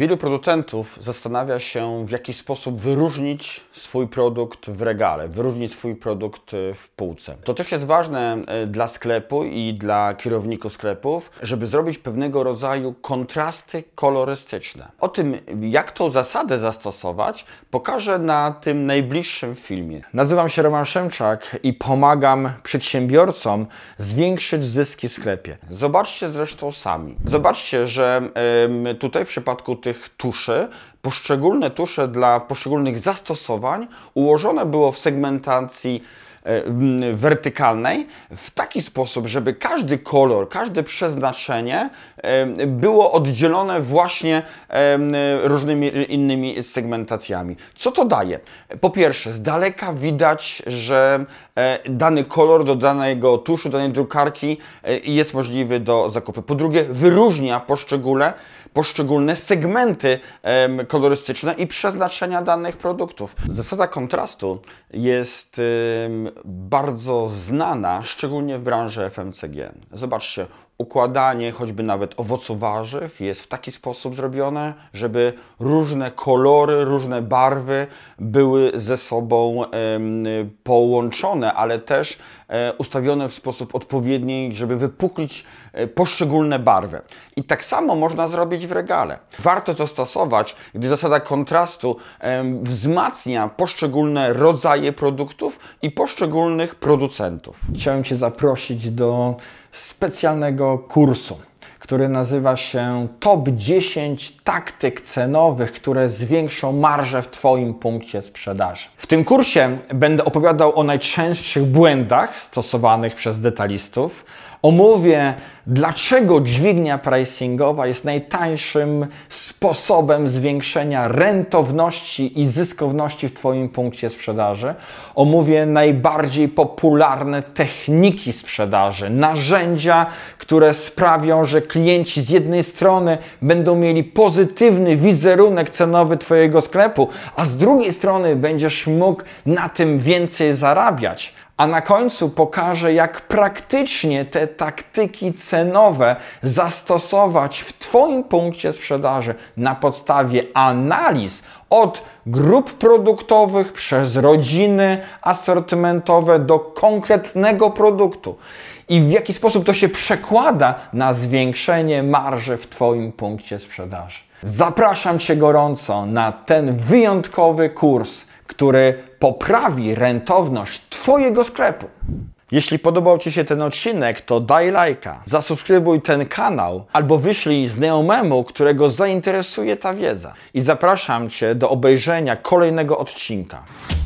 Wielu producentów zastanawia się, w jaki sposób wyróżnić swój produkt w regale, wyróżnić swój produkt e, w półce. To też jest ważne e, dla sklepu i dla kierowników sklepów, żeby zrobić pewnego rodzaju kontrasty kolorystyczne. O tym, jak tą zasadę zastosować, pokażę na tym najbliższym filmie. Nazywam się Roman Szymczak i pomagam przedsiębiorcom zwiększyć zyski w sklepie. Zobaczcie zresztą sami. Zobaczcie, że tutaj w przypadku tych tych tuszy, poszczególne tusze dla poszczególnych zastosowań ułożone było w segmentacji E, wertykalnej w taki sposób, żeby każdy kolor, każde przeznaczenie e, było oddzielone właśnie e, różnymi innymi segmentacjami. Co to daje? Po pierwsze, z daleka widać, że dany kolor do danego tuszu, danej drukarki jest możliwy do zakupu. Po drugie, wyróżnia poszczególne, poszczególne segmenty kolorystyczne i przeznaczenia danych produktów. Zasada kontrastu jest bardzo znana, szczególnie w branży FMCG. Zobaczcie, układanie choćby nawet owocowarzyw jest w taki sposób zrobione, żeby różne kolory, różne barwy były ze sobą połączone, ale też e, ustawione w sposób odpowiedni, żeby wypuklić e, poszczególne barwy. I tak samo można zrobić w regale. Warto to stosować, gdy zasada kontrastu wzmacnia poszczególne rodzaje produktów i poszczególnych producentów. Chciałem Cię zaprosić do specjalnego kursu który nazywa się Top 10 taktyk cenowych, które zwiększą marżę w Twoim punkcie sprzedaży. W tym kursie będę opowiadał o najczęstszych błędach stosowanych przez detalistów. Omówię, dlaczego dźwignia pricingowa jest najtańszym sposobem zwiększenia rentowności i zyskowności w Twoim punkcie sprzedaży. Omówię najbardziej popularne techniki sprzedaży, narzędzia, które sprawią, że że klienci z jednej strony będą mieli pozytywny wizerunek cenowy Twojego sklepu, a z drugiej strony będziesz mógł na tym więcej zarabiać. A na końcu pokażę, jak praktycznie te taktyki cenowe zastosować w Twoim punkcie sprzedaży na podstawie analiz od grup produktowych przez rodziny asortymentowe do konkretnego produktu i w jaki sposób to się przekłada na zwiększenie marży w Twoim punkcie sprzedaży. Zapraszam Cię gorąco na ten wyjątkowy kurs, który poprawi rentowność Twojego sklepu. Jeśli podobał Ci się ten odcinek, to daj lajka, zasubskrybuj ten kanał albo wyślij znajomemu, którego zainteresuje ta wiedza. I zapraszam Cię do obejrzenia kolejnego odcinka.